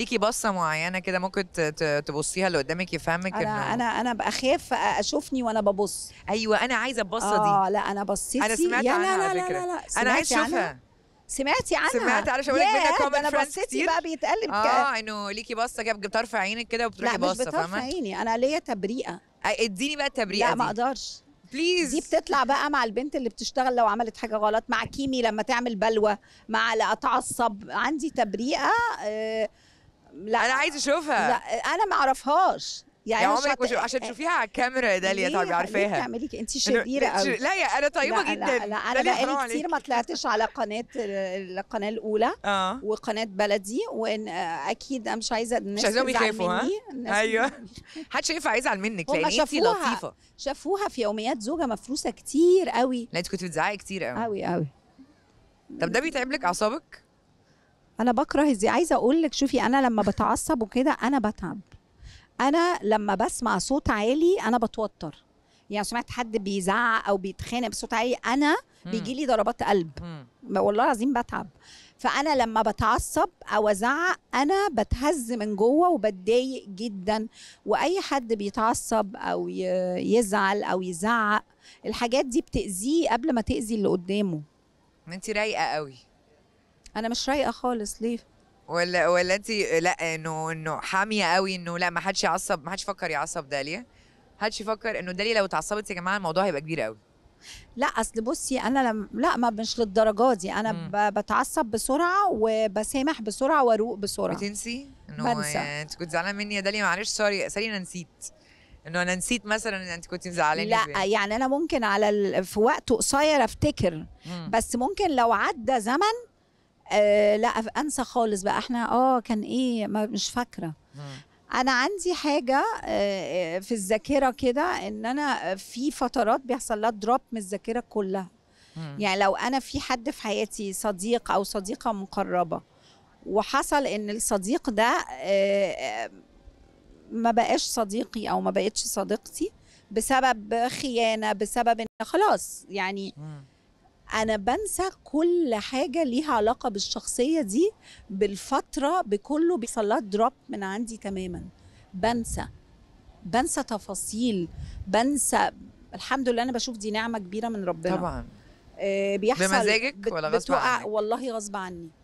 ليكي بصه معينه كده ممكن تبصيها اللي قدامك يفهمك انا انا انا بخاف اشوفني وانا ببص ايوه انا عايزه البصه دي اه لا انا بصيتي انا سمعت عنها لا لا على فكره لا لا لا. انا عايز اشوفها سمعتي عنها سمعت على شويه منها كومنت انا بصيتي بقى بيتقلب اه انه ليكي بصه كده بترفع عينك كده وبتروحي بصه فاهمه لا مش بطرف عيني انا ليا تبريئه اديني بقى التبريئه لا ما اقدرش بليز دي بتطلع بقى مع البنت اللي بتشتغل لو عملت حاجه غلط مع كيمي لما تعمل بلوه مع اتعصب عندي تبريئه آه لا انا عايزه اشوفها لا انا ما اعرفهاش يعني يا يعني عمرك شط... عشان آه، تشوفيها على الكاميرا يا داليا طبعا عارفاها ليه تعمليك انت شريره قوي لا يا انا طيبه لا جدا لا, لا انا بقالي كتير ما طلعتش على قناه القناه الاولى آه. وقناه بلدي وان آه، اكيد انا مش عايزه الناس مش عايزاهم يخافوا ها ايوه محدش ينفع يزعل منك لان انت لطيفه شافوها في يوميات زوجه مفروسه كتير قوي لا انت كنت بتزعقي كتير قوي قوي قوي طب ده بيتعب لك اعصابك انا بكره ازاي عايزه اقول لك شوفي انا لما بتعصب وكده انا بتعب انا لما بسمع صوت عالي انا بتوتر يعني سمعت حد بيزعق او بيتخانق بصوت عالي انا بيجي لي ضربات قلب والله العظيم بتعب فانا لما بتعصب او ازعق انا بتهز من جوه وبتضايق جدا واي حد بيتعصب او يزعل او يزعق الحاجات دي بتاذيه قبل ما تاذي اللي قدامه انت رايقه قوي انا مش رايقه خالص ليه ولا ولا انت لا انه انه حاميه قوي انه لا ما حدش يعصب ما حدش يفكر يعصب داليا ما حدش يفكر انه داليا لو اتعصبت يا جماعه الموضوع هيبقى كبير قوي لا اصل بصي انا لم... لا ما مش للدرجه دي انا ب... بتعصب بسرعه وبسامح بسرعه واروق بسرعه بتنسي انه انت كنت زعلانه مني يا داليا معلش سوري سوري انا نسيت انه انا نسيت مثلا ان انت كنت زعلانه لا بي. يعني انا ممكن على ال... في وقت قصير افتكر بس ممكن لو عدى زمن آه، لا انسى خالص بقى احنا اه كان ايه ما مش فاكره انا عندي حاجه آه، آه، في الذاكره كده ان انا في فترات بيحصل لها دروب من الذاكره كلها يعني لو انا في حد في حياتي صديق او صديقه مقربه وحصل ان الصديق ده ما بقاش صديقي او ما بقتش صديقتي بسبب خيانه بسبب ان خلاص يعني انا بنسى كل حاجه ليها علاقه بالشخصيه دي بالفتره بكله بيحصل دروب من عندي تماما بنسى بنسى تفاصيل بنسى الحمد لله انا بشوف دي نعمه كبيره من ربنا طبعا آه، بيحصل بمزاجك ولا غصب عنك؟ والله غصب عني